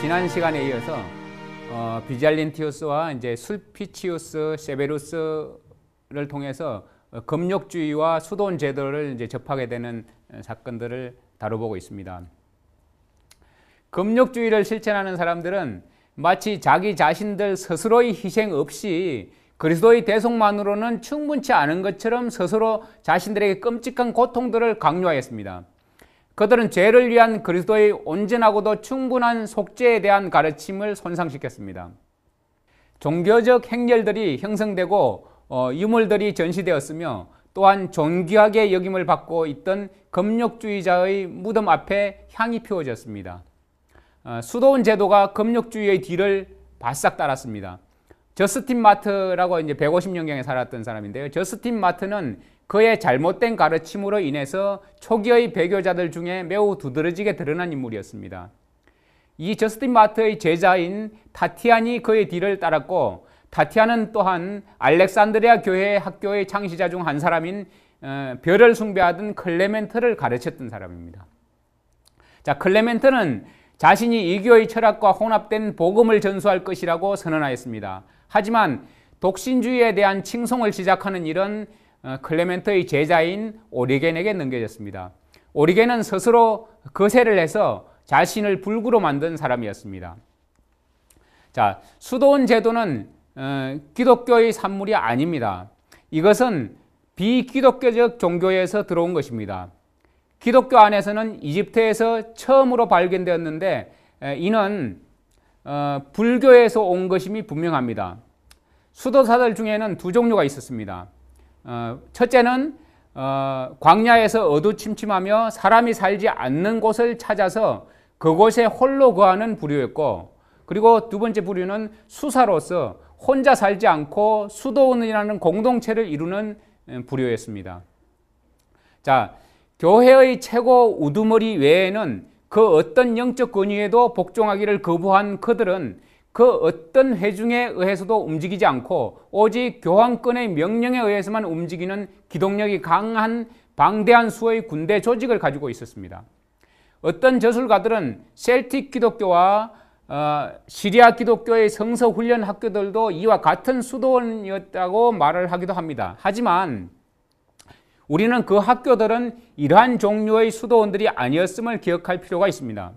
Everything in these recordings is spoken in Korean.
지난 시간에 이어서 어, 비잘린티우스와 이제 술피치우스, 세베루스를 통해서 금욕주의와 수도원 제도를 이제 접하게 되는 사건들을 다뤄보고 있습니다. 금욕주의를 실천하는 사람들은 마치 자기 자신들 스스로의 희생 없이 그리스도의 대속만으로는 충분치 않은 것처럼 스스로 자신들에게 끔찍한 고통들을 강요하였습니다. 그들은 죄를 위한 그리스도의 온전하고도 충분한 속죄에 대한 가르침을 손상시켰습니다. 종교적 행렬들이 형성되고 어, 유물들이 전시되었으며 또한 존귀하게 여김을 받고 있던 금욕주의자의 무덤 앞에 향이 피워졌습니다. 어, 수도원 제도가 금욕주의의 뒤를 바싹 따랐습니다. 저스틴 마트라고 이제 150년경에 살았던 사람인데요. 저스틴 마트는 그의 잘못된 가르침으로 인해서 초기의 배교자들 중에 매우 두드러지게 드러난 인물이었습니다. 이 저스틴 마트의 제자인 타티안이 그의 뒤를 따랐고 타티안은 또한 알렉산드리아 교회 학교의 창시자 중 한 사람인 어, 별을 숭배하던 클레멘트를 가르쳤던 사람입니다. 자, 클레멘트는 자신이 이교의 철학과 혼합된 복음을 전수할 것이라고 선언하였습니다. 하지만 독신주의에 대한 칭송을 시작하는 일은 어, 클레멘트의 제자인 오리겐에게 넘겨졌습니다. 오리겐은 스스로 거세를 해서 자신을 불구로 만든 사람이었습니다. 자, 수도원 제도는 어, 기독교의 산물이 아닙니다. 이것은 비기독교적 종교에서 들어온 것입니다. 기독교 안에서는 이집트에서 처음으로 발견되었는데 이는 어, 불교에서 온 것임이 분명합니다. 수도사들 중에는 두 종류가 있었습니다. 어, 첫째는 어, 광야에서 어두침침하며 사람이 살지 않는 곳을 찾아서 그곳에 홀로 거하는 부류였고 그리고 두 번째 부류는 수사로서 혼자 살지 않고 수도원이라는 공동체를 이루는 음, 부류였습니다. 자, 교회의 최고 우두머리 외에는 그 어떤 영적 권위에도 복종하기를 거부한 그들은 그 어떤 회중에 의해서도 움직이지 않고 오직 교황권의 명령에 의해서만 움직이는 기동력이 강한 방대한 수의 군대 조직을 가지고 있었습니다. 어떤 저술가들은 셀틱 기독교와 어, 시리아 기독교의 성서 훈련 학교들도 이와 같은 수도원이었다고 말을 하기도 합니다. 하지만 우리는 그 학교들은 이러한 종류의 수도원들이 아니었음을 기억할 필요가 있습니다.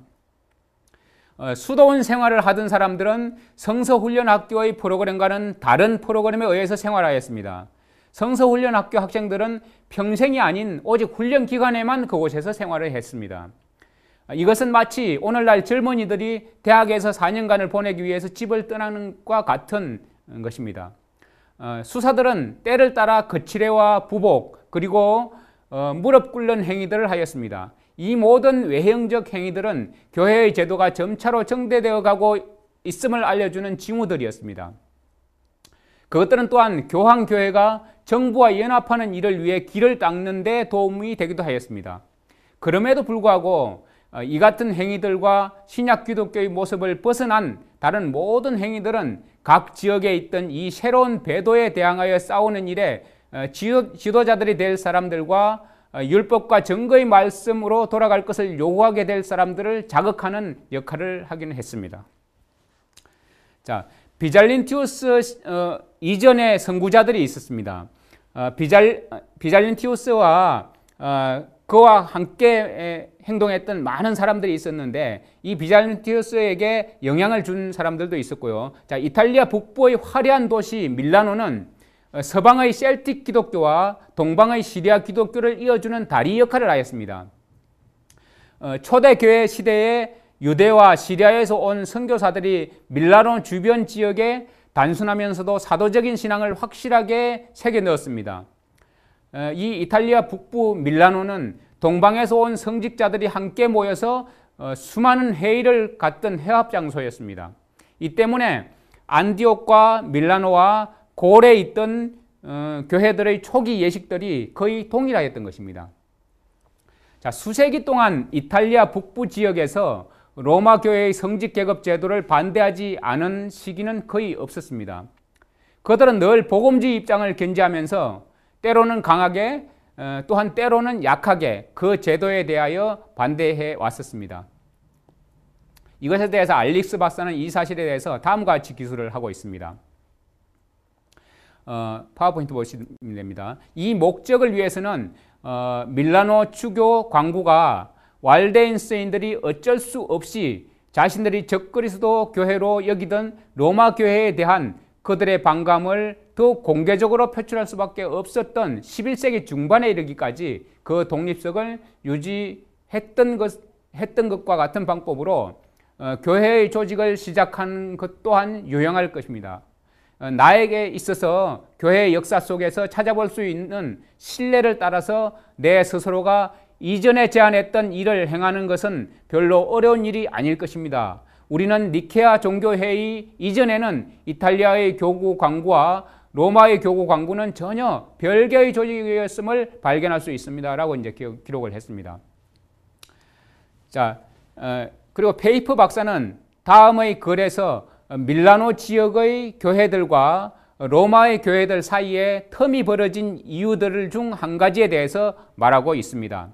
어, 수도원 생활을 하던 사람들은 성서훈련학교의 프로그램과는 다른 프로그램에 의해서 생활하였습니다. 성서훈련학교 학생들은 평생이 아닌 오직 훈련 기간에만 그곳에서 생활을 했습니다. 이것은 마치 오늘날 젊은이들이 대학에서 4년간을 보내기 위해서 집을 떠나는 것과 같은 것입니다. 어, 수사들은 때를 따라 거칠애와 부복 그리고 어, 무릎 꿇는 행위들을 하였습니다. 이 모든 외형적 행위들은 교회의 제도가 점차로 정대되어 가고 있음을 알려주는 징후들이었습니다. 그것들은 또한 교황교회가 정부와 연합하는 일을 위해 길을 닦는 데 도움이 되기도 하였습니다. 그럼에도 불구하고 어, 이 같은 행위들과 신약 기독교의 모습을 벗어난 다른 모든 행위들은 각 지역에 있던 이 새로운 배도에 대항하여 싸우는 일에 어, 지도자들이 될 사람들과 어, 율법과 증거의 말씀으로 돌아갈 것을 요구하게 될 사람들을 자극하는 역할을 하기는 했습니다. 자, 비잘린티우스 어, 이전의 선구자들이 있었습니다. 어, 비잘 비잘린티우스와 어, 그와 함께 행동했던 많은 사람들이 있었는데 이 비잘린티우스에게 영향을 준 사람들도 있었고요. 자, 이탈리아 북부의 화려한 도시 밀라노는 어, 서방의 셀틱 기독교와 동방의 시리아 기독교를 이어주는 다리 역할을 하였습니다. 어, 초대 교회 시대에 유대와 시리아에서 온 선교사들이 밀라노 주변 지역에 단순하면서도 사도적인 신앙을 확실하게 새겨 넣었습니다. 어, 이 이탈리아 북부 밀라노는 동방에서 온 성직자들이 함께 모여서 수많은 회의를 갖던 해합 장소였습니다. 이 때문에 안디옥과 밀라노와 고래 있던 어, 교회들의 초기 예식들이 거의 동일하였던 것입니다. 자, 수세기 동안 이탈리아 북부 지역에서 로마 교회의 성직 계급 제도를 반대하지 않은 시기는 거의 없었습니다. 그들은 늘 복음주의 입장을 견지하면서 때로는 강하게 어, 또한 때로는 약하게 그 제도에 대하여 반대해 왔었습니다. 이것에 대해서 알릭스 박사는 이 사실에 대해서 다음과 같이 기술을 하고 있습니다. 어, 파워포인트 보시면 됩니다. 이 목적을 위해서는 어, 밀라노 추교 광고가 왈데인스인들이 어쩔 수 없이 자신들이 적그리스도 교회로 여기던 로마 교회에 대한 그들의 반감을 더 공개적으로 표출할 수밖에 없었던 11세기 중반에 이르기까지 그 독립성을 유지했던 것, 했던 것과 같은 방법으로 어, 교회의 조직을 시작한 것 또한 유용할 것입니다. 어, 나에게 있어서 교회의 역사 속에서 찾아볼 수 있는 신뢰를 따라서 내 스스로가 이전에 제안했던 일을 행하는 것은 별로 어려운 일이 아닐 것입니다. 우리는 니케아 종교회의 이전에는 이탈리아의 교구 광구와 로마의 교구 광구는 전혀 별개의 조직이었음을 발견할 수 있습니다라고 이제 기록을 했습니다. 자, 어, 그리고 페이퍼 박사는 다음의 글에서 어, 밀라노 지역의 교회들과 로마의 교회들 사이에 틈이 벌어진 이유들 중 한 가지에 대해서 말하고 있습니다.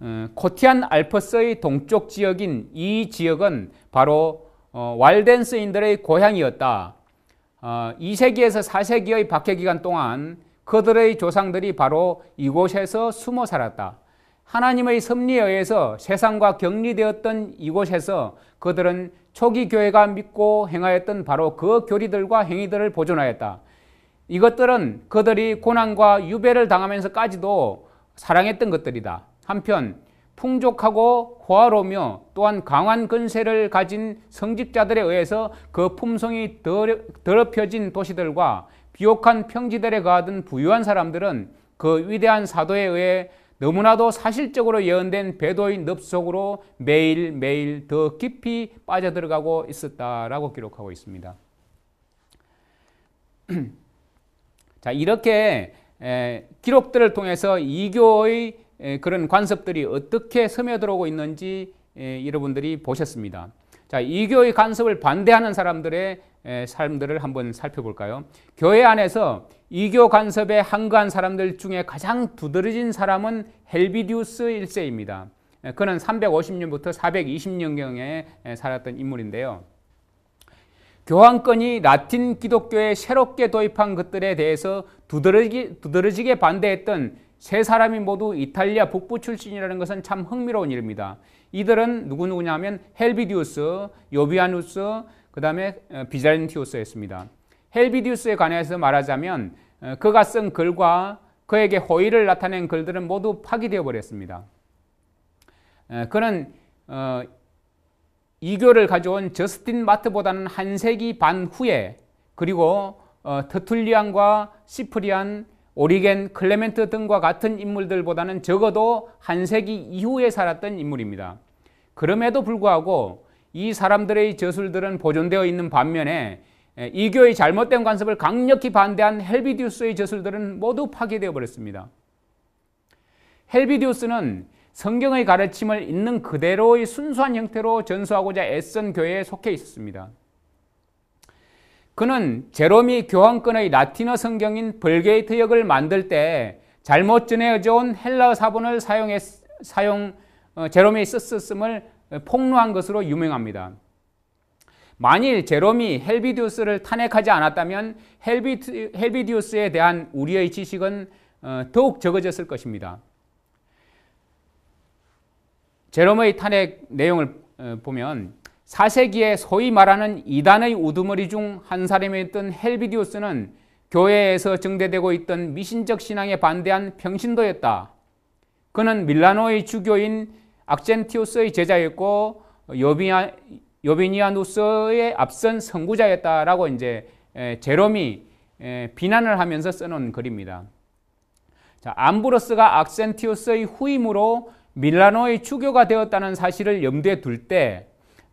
어, 코티안 알프스의 동쪽 지역인 이 지역은 바로 어, 왈덴스인들의 고향이었다. 2세기에서 4세기의 박해 기간 동안 그들의 조상들이 바로 이곳에서 숨어 살았다. 하나님의 섭리에 의해서 세상과 격리되었던 이곳에서 그들은 초기 교회가 믿고 행하였던 바로 그 교리들과 행위들을 보존하였다. 이것들은 그들이 고난과 유배를 당하면서까지도 사랑했던 것들이다. 한편 풍족하고 호화로우며 또한 강한 근세를 가진 성직자들에 의해서 그 품성이 더럽혀진 도시들과 비옥한 평지들에 가하던 부유한 사람들은 그 위대한 사도에 의해 너무나도 사실적으로 예언된 배도의 늪 속으로 매일매일 더 깊이 빠져들어가고 있었다라고 기록하고 있습니다. 자, 이렇게 기록들을 통해서 이교의 그런 관습들이 어떻게 스며들어오고 있는지 여러분들이 보셨습니다. 자, 이교의 간섭을 반대하는 사람들의 삶들을 한번 살펴볼까요? 교회 안에서 이교 간섭에 항거한 사람들 중에 가장 두드러진 사람은 헬비디우스 1세입니다. 그는 350년부터 420년경에 살았던 인물인데요. 교황권이 라틴 기독교에 새롭게 도입한 것들에 대해서 두드러지, 두드러지게 반대했던 세 사람이 모두 이탈리아 북부 출신이라는 것은 참 흥미로운 일입니다. 이들은 누구누구냐면 하 헬비디우스, 요비아누스, 그 다음에 어, 비잔티우스였습니다. 헬비디우스에 관해서 말하자면 어, 그가 쓴 글과 그에게 호의를 나타낸 글들은 모두 파기되어 버렸습니다. 어, 그는 이교를 가져온 저스틴 마트보다는 한 세기 반 후에 그리고 터툴리안과 시프리안, 오리겐, 클레멘트 등과 같은 인물들보다는 적어도 한 세기 이후에 살았던 인물입니다. 그럼에도 불구하고 이 사람들의 저술들은 보존되어 있는 반면에 이교의 잘못된 관습을 강력히 반대한 헬비디우스의 저술들은 모두 파괴되어 버렸습니다. 헬비디우스는 성경의 가르침을 있는 그대로의 순수한 형태로 전수하고자 애쓴 교회에 속해 있었습니다. 그는 제롬이 교황권의 라틴어 성경인 벌게이트 역을 만들 때 잘못 전해져 온 헬라어 사본을 사용해 사용 어, 제롬이 썼었음을 폭로한 것으로 유명합니다. 만일 제롬이 헬비디우스를 탄핵하지 않았다면 헬비, 헬비디우스에 대한 우리의 지식은 어, 더욱 적어졌을 것입니다. 제롬의 탄핵 내용을 어, 보면 4세기에 소위 말하는 이단의 우두머리 중 한 사람이었던 헬비디우스는 교회에서 증대되고 있던 미신적 신앙에 반대한 평신도였다. 그는 밀라노의 주교인 악젠티우스의 제자였고 여비아, 여비니아누스의 앞선 선구자였다라고 이제 제롬이 비난을 하면서 써놓 글입니다. 자, 암브로스가 악센티우스의 후임으로 밀라노의 추교가 되었다는 사실을 염두에 둘때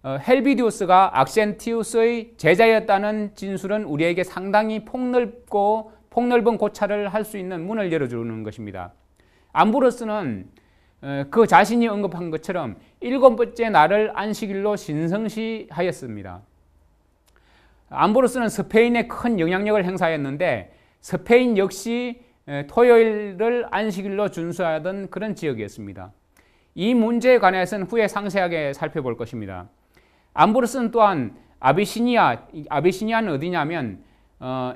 어, 헬비디우스가 악센티우스의 제자였다는 진술은 우리에게 상당히 폭넓고 폭넓은 고찰을 할 수 있는 문을 열어주는 것입니다. 암브로스는 그 자신이 언급한 것처럼 일곱 번째 날을 안식일로 신성시하였습니다. 암브로스는 스페인에 큰 영향력을 행사했는데 스페인 역시 토요일을 안식일로 준수하던 그런 지역이었습니다. 이 문제에 관해서는 후에 상세하게 살펴볼 것입니다. 암브로스는 또한 아비시니아, 아비시니아는 어디냐면 어,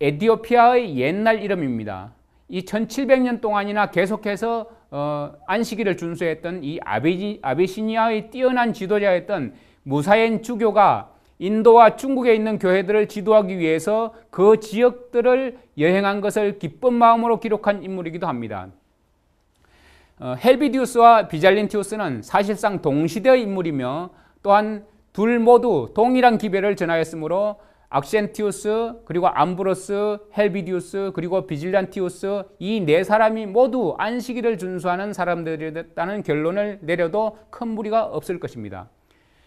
에디오피아의 옛날 이름입니다. 이 1700년 동안이나 계속해서 어, 안식일을 준수했던 이 아베지, 아베시니아의 뛰어난 지도자였던 무사엔 주교가 인도와 중국에 있는 교회들을 지도하기 위해서 그 지역들을 여행한 것을 기쁜 마음으로 기록한 인물이기도 합니다. 어, 헬비디우스와 비잘린티우스는 사실상 동시대의 인물이며 또한 둘 모두 동일한 기별을 전하였으므로 악센티우스 그리고 암브로스 헬비디우스 그리고 비질란티우스 이 네 사람이 모두 안식일을 준수하는 사람들이었다는 결론을 내려도 큰 무리가 없을 것입니다.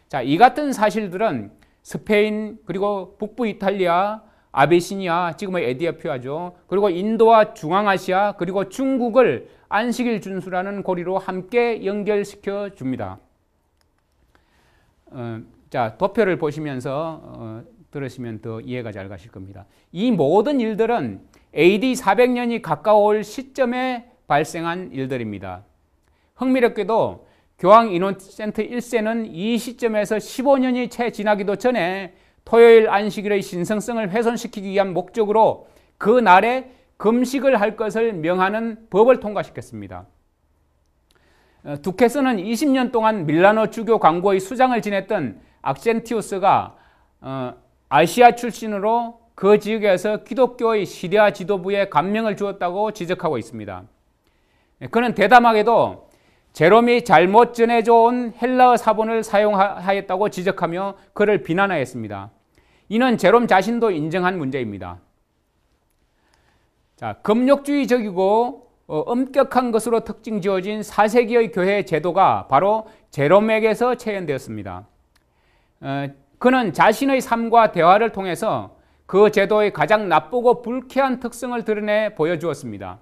자, 이 같은 사실들은 스페인 그리고 북부 이탈리아 아베시니아 지금의 에디오피아죠. 그리고 인도와 중앙아시아 그리고 중국을 안식일 준수라는 고리로 함께 연결시켜 줍니다. 어, 자 도표를 보시면서 어, 들으시면 더 이해가 잘 가실 겁니다. 이 모든 일들은 AD 400년이 가까울 시점에 발생한 일들입니다. 흥미롭게도 교황 이노센트 1세는 이 시점에서 15년이 채 지나기도 전에 토요일 안식일의 신성성을 훼손시키기 위한 목적으로 그 날에 금식을 할 것을 명하는 법을 통과시켰습니다. 어, 두케스는 20년 동안 밀라노 주교 광고의 수장을 지냈던 악센티우스가 어, 아시아 출신으로 그 지역에서 기독교의 시리아 지도부에 감명을 주었다고 지적하고 있습니다. 네, 그는 대담하게도 제롬이 잘못 전해져 온 헬라어 사본을 사용하였다고 지적하며 그를 비난하였습니다. 이는 제롬 자신도 인정한 문제입니다. 자, 금욕주의적이고 어, 엄격한 것으로 특징 지어진 4세기의 교회 제도가 바로 제롬에게서 체현되었습니다. 어, 그는 자신의 삶과 대화를 통해서 그 제도의 가장 나쁘고 불쾌한 특성을 드러내 보여주었습니다.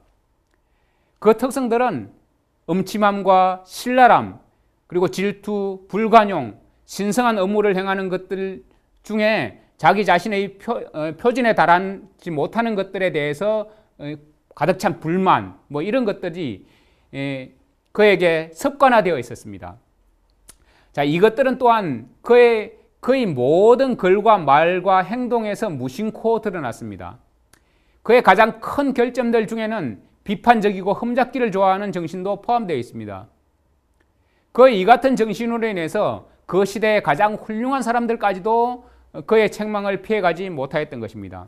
그 특성들은 음침함과 신랄함, 그리고 질투, 불관용, 신성한 업무를 행하는 것들 중에 자기 자신의 표, 진에 어, 달하지 못하는 것들에 대해서 어, 가득 찬 불만, 뭐 이런 것들이 예, 그에게 습관화되어 있었습니다. 자, 이것들은 또한 그의 그의 모든 글과 말과 행동에서 무심코 드러났습니다. 그의 가장 큰 결점들 중에는 비판적이고 흠잡기를 좋아하는 정신도 포함되어 있습니다. 그의 이 같은 정신으로 인해서 그 시대의 가장 훌륭한 사람들까지도 그의 책망을 피해가지 못하였던 것입니다.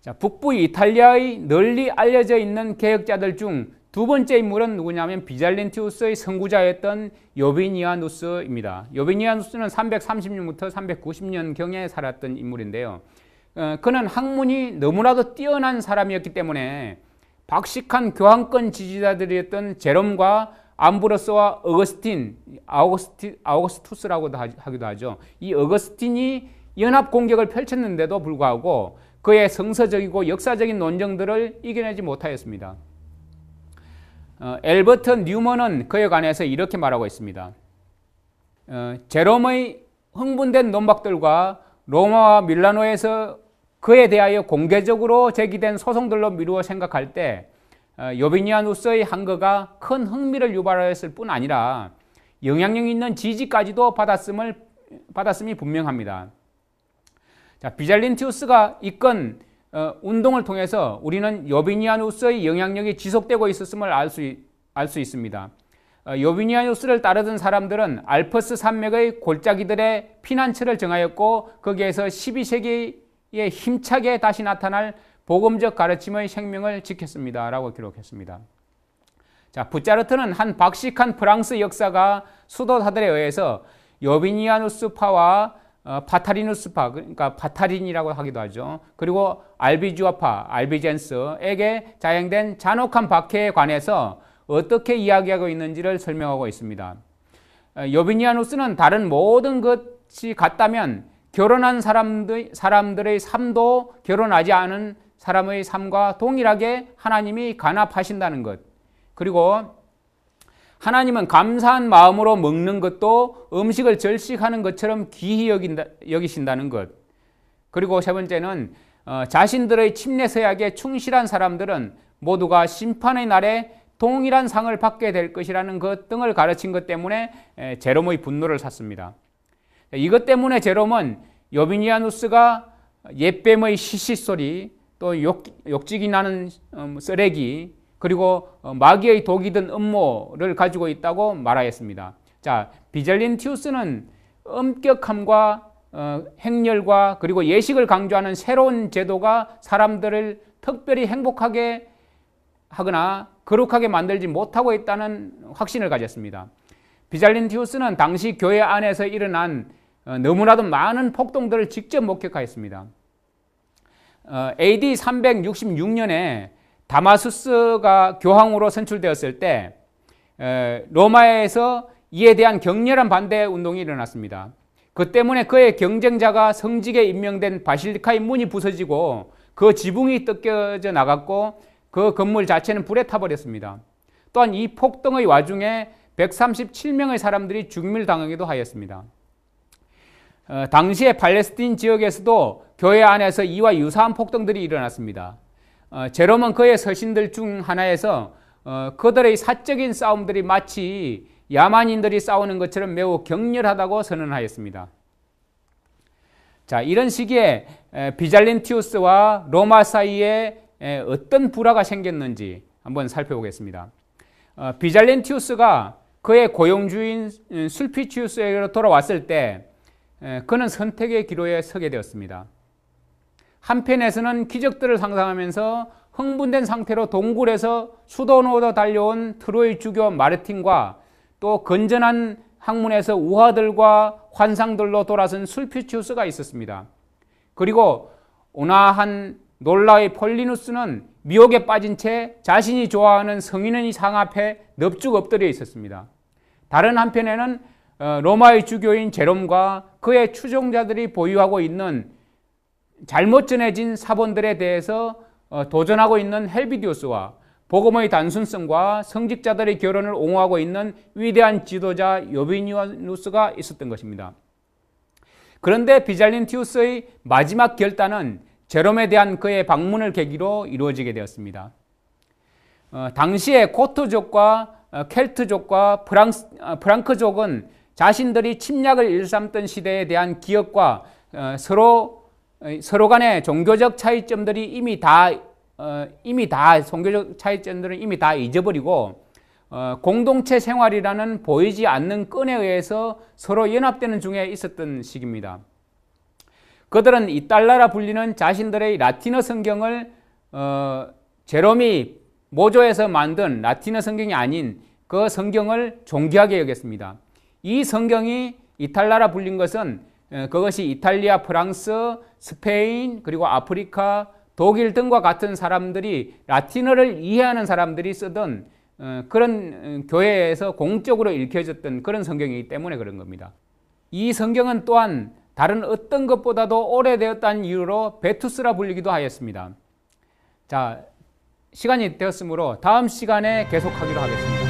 자, 북부 이탈리아의 널리 알려져 있는 개혁자들 중두 번째 인물은 누구냐면 비잘렌티우스의 선구자였던 요비니아누스입니다. 요비니아누스는 3 3 0년부터 390년경에 살았던 인물인데요. 어, 그는 학문이 너무나도 뛰어난 사람이었기 때문에 박식한 교황권 지지자들이었던 제롬과 암브로스와 어거스틴, 아우거스티, 아우거스투스라고도 하기도 하죠. 이 어거스틴이 연합 공격을 펼쳤는데도 불구하고 그의 성서적이고 역사적인 논쟁들을 이겨내지 못하였습니다. 어, 엘버트 뉴먼은 그에 관해서 이렇게 말하고 있습니다. 어, 제롬의 흥분된 논박들과 로마와 밀라노에서 그에 대하여 공개적으로 제기된 소송들로 미루어 생각할 때 어, 요비니아누스의 한거가 큰 흥미를 유발하였을 뿐 아니라 영향력 있는 지지까지도 받았음을 받았음이 분명합니다. 자, 비잘린티우스가 이건 어, 운동을 통해서 우리는 여비니아누스의 영향력이 지속되고 있었음을 알 수 알 수 있습니다. 여비니아누스를 어, 따르던 사람들은 알프스 산맥의 골짜기들의 피난처를 정하였고 거기에서 12세기에 힘차게 다시 나타날 복음적 가르침의 생명을 지켰습니다. 라고 기록했습니다. 자, 부차르트는 한 박식한 프랑스 역사가 수도사들에 의해서 여비니아누스파와 어, 바타리누스파 그러니까 바타린이라고 하기도 하죠. 그리고 알비주아파, 알비젠스에게 자행된 잔혹한 박해에 관해서 어떻게 이야기하고 있는지를 설명하고 있습니다. 여비니아누스는 어, 다른 모든 것이 같다면 결혼한 사람들, 사람들의 삶도 결혼하지 않은 사람의 삶과 동일하게 하나님이 간합하신다는 것. 그리고 하나님은 감사한 마음으로 먹는 것도 음식을 절식하는 것처럼 귀히 여긴다, 여기신다는 것. 그리고 세 번째는 어, 자신들의 침례 서약에 충실한 사람들은 모두가 심판의 날에 동일한 상을 받게 될 것이라는 것 등을 가르친 것 때문에 에, 제롬의 분노를 샀습니다. 이것 때문에 제롬은 요비니아누스가 옛뱀의 시시 소리 또 욕, 욕직이 나는 음, 쓰레기 그리고 어, 마귀의 독이 든 음모를 가지고 있다고 말하였습니다. 자, 비젤린티우스는 엄격함과 어, 행렬과 그리고 예식을 강조하는 새로운 제도가 사람들을 특별히 행복하게 하거나 거룩하게 만들지 못하고 있다는 확신을 가졌습니다. 비잘린티우스는 당시 교회 안에서 일어난 어, 너무나도 많은 폭동들을 직접 목격하였습니다. 어, AD 366년에 다마수스가 교황으로 선출되었을 때 로마에서 이에 대한 격렬한 반대 운동이 일어났습니다. 그 때문에 그의 경쟁자가 성직에 임명된 바실리카의 문이 부서지고 그 지붕이 뜯겨져 나갔고 그 건물 자체는 불에 타버렸습니다. 또한 이 폭동의 와중에 137명의 사람들이 죽밀당하기도 하였습니다. 어, 당시에 팔레스틴 지역에서도 교회 안에서 이와 유사한 폭동들이 일어났습니다. 어, 제롬은 그의 서신들 중 하나에서 어, 그들의 사적인 싸움들이 마치 야만인들이 싸우는 것처럼 매우 격렬하다고 선언하였습니다. 자, 이런 시기에 비잘린티우스와 로마 사이에 어떤 불화가 생겼는지 한번 살펴보겠습니다. 어, 비잘린티우스가 그의 고용주인 음, 술피치우스에게로 돌아왔을 때 그는 선택의 기로에 서게 되었습니다. 한편에서는 기적들을 상상하면서 흥분된 상태로 동굴에서 수도원으로 달려온 트로이 주교 마르틴과 또 건전한 학문에서 우화들과 환상들로 돌아선 술피치우스가 있었습니다. 그리고 온화한 놀라의 폴리누스는 미혹에 빠진 채 자신이 좋아하는 성인의 상 앞에 넙죽 엎드려 있었습니다. 다른 한편에는 어, 로마의 주교인 제롬과 그의 추종자들이 보유하고 있는 잘못 전해진 사본들에 대해서 어, 도전하고 있는 헬비디우스와 복음의 단순성과 성직자들의 결혼을 옹호하고 있는 위대한 지도자 요비니우스가 있었던 것입니다. 그런데 비잘린티우스의 마지막 결단은 제롬에 대한 그의 방문을 계기로 이루어지게 되었습니다. 어, 당시에 코트족과 어, 켈트족과 프랑스, 프랑크족은 자신들이 침략을 일삼던 시대에 대한 기억과 서로 어, 서로 간의 종교적 차이점들이 이미 다 어, 이미 다 종교적 차이점들은 이미 다 잊어버리고 어, 공동체 생활이라는 보이지 않는 끈에 의해서 서로 연합되는 중에 있었던 시기입니다. 그들은 이탈라라 불리는 자신들의 라틴어 성경을 어, 제롬이 모조에서 만든 라틴어 성경이 아닌 그 성경을 존귀하게 여겼습니다. 이 성경이 이탈라라 불린 것은 예, 그것이 이탈리아, 프랑스, 스페인, 그리고 아프리카, 독일 등과 같은 사람들이 라틴어를 이해하는 사람들이 쓰던 어, 그런 어, 교회에서 공적으로 읽혀졌던 그런 성경이기 때문에 그런 겁니다. 이 성경은 또한 다른 어떤 것보다도 오래되었다는 이유로 베투스라 불리기도 하였습니다. 자, 시간이 되었으므로 다음 시간에 계속하기로 하겠습니다.